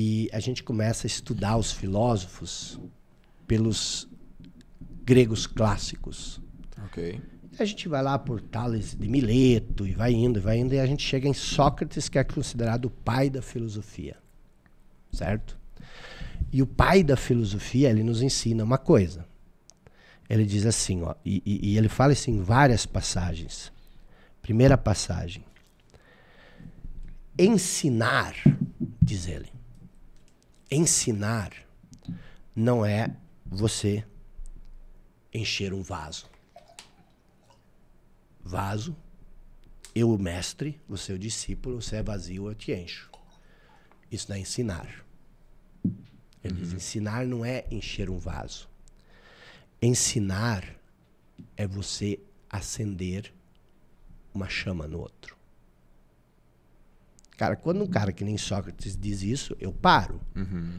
E a gente começa a estudar os filósofos pelos gregos clássicos. Ok. A gente vai lá por Tales de Mileto e vai indo, e vai indo, e a gente chega em Sócrates, que é considerado o pai da filosofia. Certo? E o pai da filosofia, ele nos ensina uma coisa. Ele diz assim, ó, e, e, e ele fala isso em várias passagens. Primeira passagem. Ensinar, diz ele, ensinar não é você encher um vaso. Vaso, eu o mestre, você o discípulo, você é vazio, eu te encho. Isso não é ensinar. uhum. ensinar não é encher um vaso. Ensinar é você acender uma chama no outro. Cara, quando um cara que nem Sócrates diz isso, eu paro. Uhum.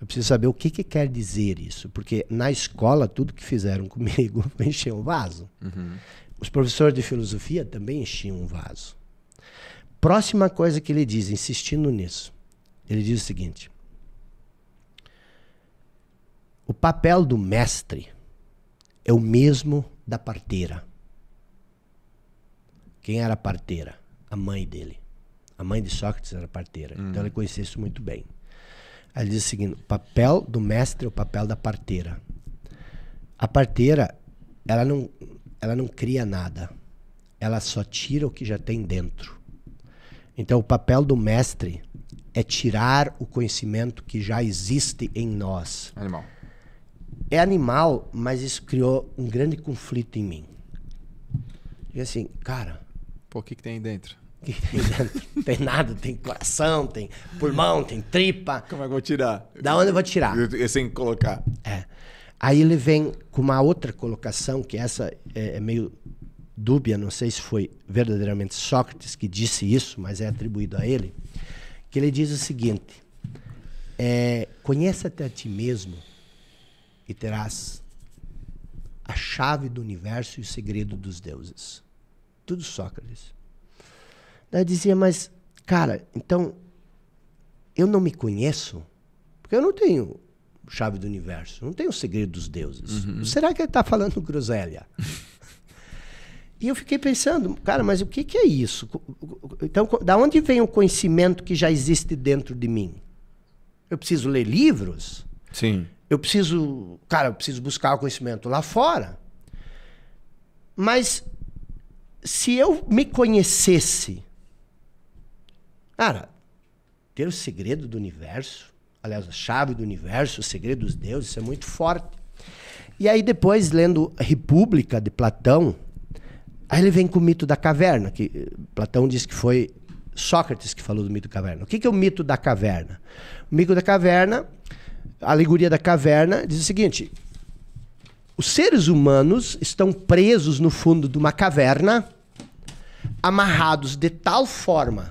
Eu preciso saber o que, que quer dizer isso, porque na escola tudo que fizeram comigo encheu o um vaso. Uhum. Os professores de filosofia também enchiam o um vaso. Próxima coisa que ele diz, insistindo nisso, ele diz o seguinte: o papel do mestre é o mesmo da parteira. Quem era a parteira? A mãe dele. A mãe de Sócrates era parteira, hum. então ele conhecia isso muito bem. Ela diz o seguinte: o papel do mestre é o papel da parteira. A parteira, ela não, ela não cria nada, ela só tira o que já tem dentro. Então, o papel do mestre é tirar o conhecimento que já existe em nós. Animal. É animal, mas isso criou um grande conflito em mim. E assim, cara. Pô, o que, que tem aí dentro? que tem nada, tem coração, tem pulmão, tem tripa. Como é que eu vou tirar? Da onde eu vou tirar? Eu, eu, sem colocar. É. Aí ele vem com uma outra colocação, que essa é, é meio dúbia, não sei se foi verdadeiramente Sócrates que disse isso, mas é atribuído a ele, que ele diz o seguinte: é, conheça-te a ti mesmo e terás a chave do universo e o segredo dos deuses. Tudo Sócrates. Daí eu dizia, mas, cara, então eu não me conheço? Porque eu não tenho chave do universo, não tenho o segredo dos deuses. Uhum. Será que ele está falando groselha? e eu fiquei pensando, cara, mas o que, que é isso? Então, da onde vem o conhecimento que já existe dentro de mim? Eu preciso ler livros? Sim. Eu preciso, cara, eu preciso buscar o conhecimento lá fora. Mas se eu me conhecesse Cara, ter o segredo do universo, aliás, a chave do universo, o segredo dos deuses, isso é muito forte. E aí depois, lendo República, de Platão, aí ele vem com o mito da caverna, que eh, Platão diz que foi Sócrates que falou do mito da caverna. O que, que é o mito da caverna? O mito da caverna, a alegoria da caverna, diz o seguinte... Os seres humanos estão presos no fundo de uma caverna, amarrados de tal forma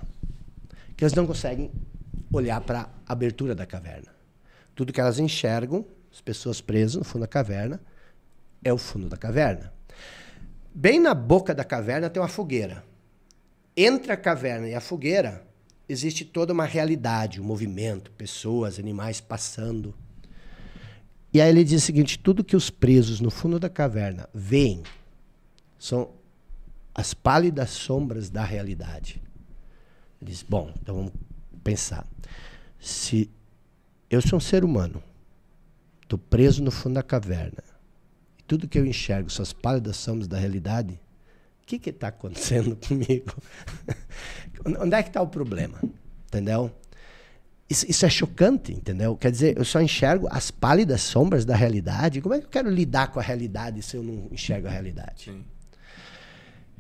que elas não conseguem olhar para a abertura da caverna. Tudo que elas enxergam, as pessoas presas no fundo da caverna, é o fundo da caverna. Bem na boca da caverna tem uma fogueira. Entre a caverna e a fogueira existe toda uma realidade, um movimento, pessoas, animais passando. E aí ele diz o seguinte: tudo que os presos no fundo da caverna veem são as pálidas sombras da realidade diz disse, bom, então vamos pensar. Se eu sou um ser humano, estou preso no fundo da caverna, e tudo que eu enxergo são as pálidas sombras da realidade, o que está acontecendo comigo? Onde é que está o problema? Entendeu? Isso, isso, é chocante, entendeu? Quer dizer, eu só enxergo as pálidas sombras da realidade. Como é que eu quero lidar com a realidade se eu não enxergo a realidade? Sim.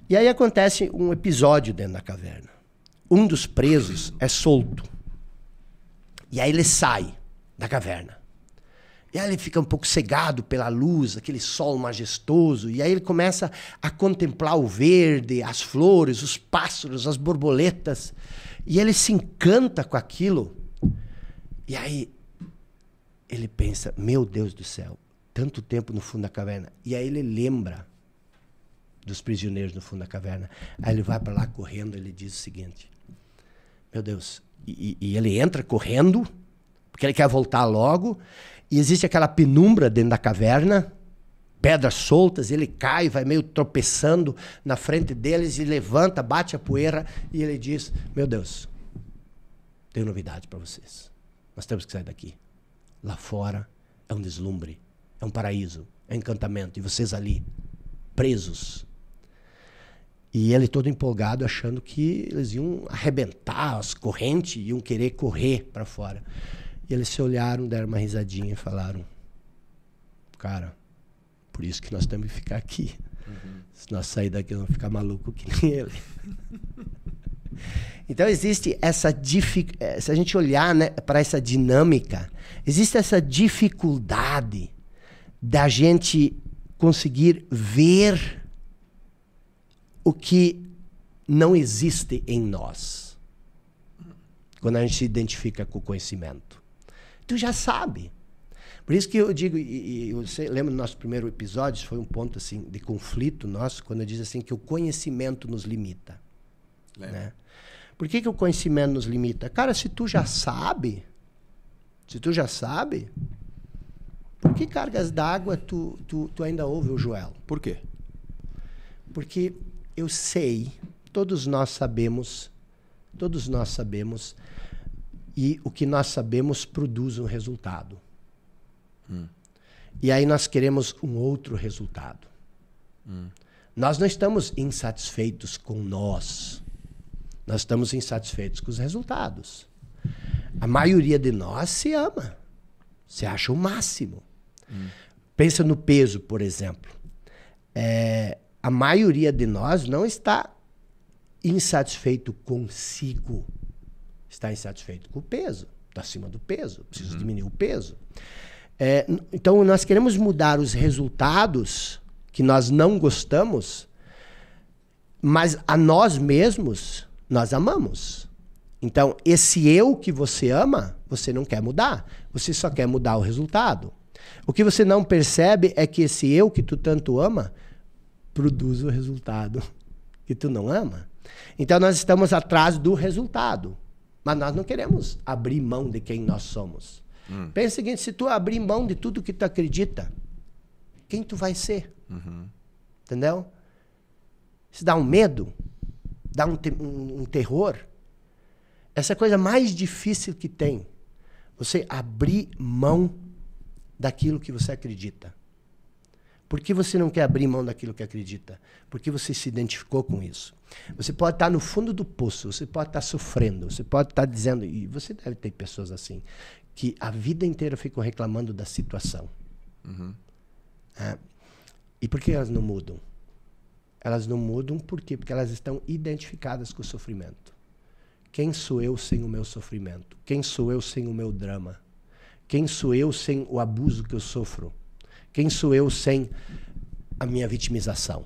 E aí acontece um episódio dentro da caverna um dos presos é solto. E aí ele sai da caverna. E aí ele fica um pouco cegado pela luz, aquele sol majestoso, e aí ele começa a contemplar o verde, as flores, os pássaros, as borboletas, e ele se encanta com aquilo. E aí ele pensa: "Meu Deus do céu, tanto tempo no fundo da caverna". E aí ele lembra dos prisioneiros no fundo da caverna. Aí ele vai para lá correndo, ele diz o seguinte: meu Deus. E, e, ele entra correndo, porque ele quer voltar logo. E existe aquela penumbra dentro da caverna, pedras soltas, ele cai, vai meio tropeçando na frente deles e levanta, bate a poeira e ele diz: Meu Deus, tenho novidade para vocês. Nós temos que sair daqui. Lá fora é um deslumbre, é um paraíso, é um encantamento. E vocês ali, presos, e ele todo empolgado, achando que eles iam arrebentar as correntes, iam querer correr para fora. E eles se olharam, deram uma risadinha e falaram: Cara, por isso que nós temos que ficar aqui. Uhum. Se nós sair daqui, vamos ficar maluco que nem ele. então existe essa dificuldade. Eh, se a gente olhar né, para essa dinâmica, existe essa dificuldade da gente conseguir ver o que não existe em nós. Quando a gente se identifica com o conhecimento. Tu já sabe. Por isso que eu digo, e, e eu do nosso primeiro episódio, foi um ponto assim de conflito nosso, quando eu disse assim que o conhecimento nos limita. É. Né? Por que, que o conhecimento nos limita? Cara, se tu já sabe, se tu já sabe, por que cargas d'água tu, tu, tu ainda ouve o Joel? Por quê? Porque eu sei, todos nós sabemos, todos nós sabemos, e o que nós sabemos produz um resultado. Hum. E aí nós queremos um outro resultado. Hum. Nós não estamos insatisfeitos com nós. Nós estamos insatisfeitos com os resultados. A maioria de nós se ama. Se acha o máximo. Hum. Pensa no peso, por exemplo. É, a maioria de nós não está insatisfeito consigo. Está insatisfeito com o peso. Está acima do peso. Preciso uhum. diminuir o peso. É, então, nós queremos mudar os resultados que nós não gostamos, mas a nós mesmos nós amamos. Então, esse eu que você ama, você não quer mudar. Você só quer mudar o resultado. O que você não percebe é que esse eu que tu tanto ama produz o resultado que tu não ama. Então nós estamos atrás do resultado, mas nós não queremos abrir mão de quem nós somos. Hum. Pensa o seguinte, se tu abrir mão de tudo que tu acredita, quem tu vai ser? Uhum. Entendeu? Se dá um medo, dá um, te um, um terror. Essa é a coisa mais difícil que tem. Você abrir mão daquilo que você acredita. Por que você não quer abrir mão daquilo que acredita? Porque você se identificou com isso. Você pode estar no fundo do poço, você pode estar sofrendo, você pode estar dizendo, e você deve ter pessoas assim, que a vida inteira ficam reclamando da situação. Uhum. É. e por que elas não mudam? Elas não mudam por quê? Porque elas estão identificadas com o sofrimento. Quem sou eu sem o meu sofrimento? Quem sou eu sem o meu drama? Quem sou eu sem o abuso que eu sofro? Quem sou eu sem a minha vitimização?